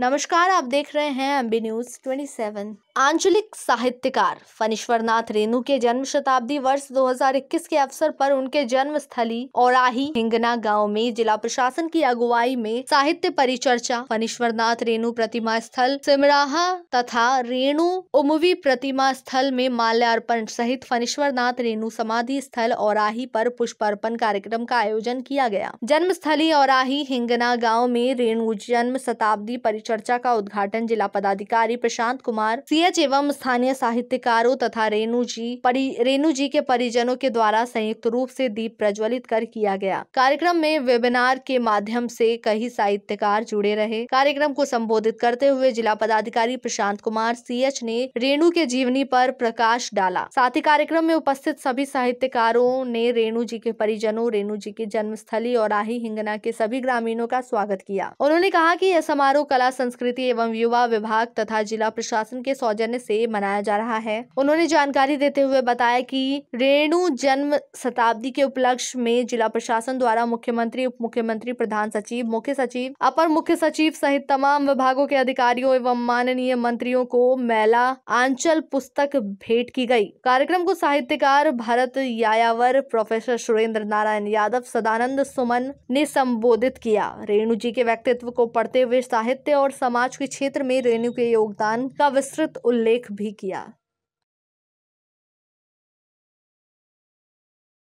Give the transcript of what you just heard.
नमस्कार आप देख रहे हैं बी न्यूज 27 आंचलिक साहित्यकार नाथ रेणु के जन्म शताब्दी वर्ष 2021 के अवसर पर उनके जन्म स्थली औराही हिंगना गांव में जिला प्रशासन की अगुवाई में साहित्य परिचर्चा नाथ रेणु प्रतिमा स्थल सिमराहा तथा रेणु उमवी प्रतिमा स्थल में माल्यार्पण सहित नाथ रेणु समाधि स्थल औराही पर पुष्पार्पण कार्यक्रम का आयोजन किया गया जन्म स्थली औराही हिंगना गाँव में रेणु जन्म शताब्दी परिचर्चा चर्चा का उद्घाटन जिला पदाधिकारी प्रशांत कुमार सीएच एवं स्थानीय साहित्यकारों तथा रेणु जी परि रेणु जी के परिजनों के द्वारा संयुक्त रूप से दीप प्रज्वलित कर किया गया कार्यक्रम में वेबिनार के माध्यम से कई साहित्यकार जुड़े रहे कार्यक्रम को संबोधित करते हुए जिला पदाधिकारी प्रशांत कुमार सीएच ने रेणु के जीवनी पर प्रकाश डाला साथ ही कार्यक्रम में उपस्थित सभी साहित्यकारों ने रेणु जी के परिजनों रेणु जी की जन्मस्थली और आही हिंगना के सभी ग्रामीणों का स्वागत किया उन्होंने कहा कि यह समारोह कला संस्कृति एवं युवा विभाग तथा जिला प्रशासन के सौजन्य से मनाया जा रहा है उन्होंने जानकारी देते हुए बताया कि रेणु जन्म शताब्दी के उपलक्ष्य में जिला प्रशासन द्वारा मुख्यमंत्री उप मुख्यमंत्री प्रधान सचिव मुख्य सचिव अपर मुख्य सचिव सहित तमाम विभागों के अधिकारियों एवं माननीय मंत्रियों को मेला आंचल पुस्तक भेंट की गयी कार्यक्रम को साहित्यकार भारत यायावर प्रोफेसर सुरेंद्र नारायण यादव सदानंद सुमन ने संबोधित किया रेणु जी के व्यक्तित्व को पढ़ते हुए साहित्य और समाज के क्षेत्र में रेणु के योगदान का विस्तृत उल्लेख भी किया